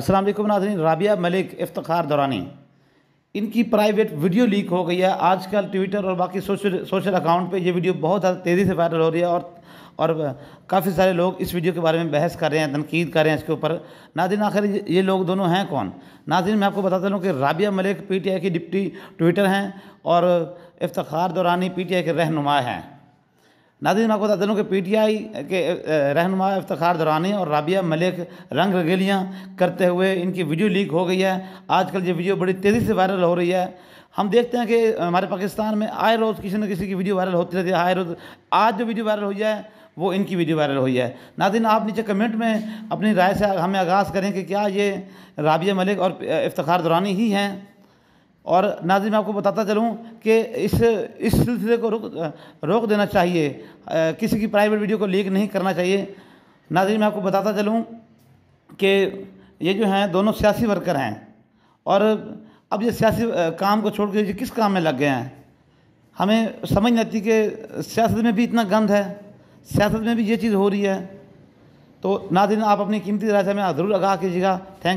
अस्सलाम वालेकुम नाजरीन राबिया मलिक इफ्तार दौरानी इनकी प्राइवेट वीडियो लीक हो गई है आजकल ट्विटर और बाकी सोशल सोशल अकाउंट पे ये वीडियो बहुत ज़्यादा तेज़ी से वायरल हो रही है और और काफ़ी सारे लोग इस वीडियो के बारे में बहस कर रहे हैं तनकीद कर रहे हैं इसके ऊपर नाजिन आखिर ये लोग दोनों हैं कौन नाजिन मैं आपको बताता चलूँ कि राबिया मलिक पीटीआई की डिप्टी ट्विटर हैं और इफ्तार दौरानी पीटीआई के रहनुमा हैं नादिन दें कि पी टी आई के रहनुमा इफ्तार दुरानी और राबिया मलिक रंग रगेलियाँ करते हुए इनकी वीडियो लीक हो गई है आजकल ये वीडियो बड़ी तेज़ी से वायरल हो रही है हम देखते हैं कि हमारे पाकिस्तान में आए रोज़ किसी न किसी की वीडियो वायरल होती रहती है आए रोज़ आज जो वीडियो वायरल हुई है वो इनकी वीडियो वायरल हुई है नादिन आप नीचे कमेंट में अपनी राय से हमें आगाज़ करें कि क्या ये राबिया मलिक और इफ्तार दुरानी ही हैं और नाजी मैं आपको बताता चलूँ कि इस इस सिलसिले को रोक रोक देना चाहिए किसी की प्राइवेट वीडियो को लीक नहीं करना चाहिए नाजिर मैं आपको बताता चलूँ कि ये जो हैं दोनों सियासी वर्कर हैं और अब ये सियासी काम को छोड़ के किस काम में लग गए हैं हमें समझ नहीं आती कि सियासत में भी इतना गंद है सियासत में भी ये चीज़ हो रही है तो नाजिन आप अपनी कीमती राय से हमें ज़रूर आगाह कीजिएगा थैंक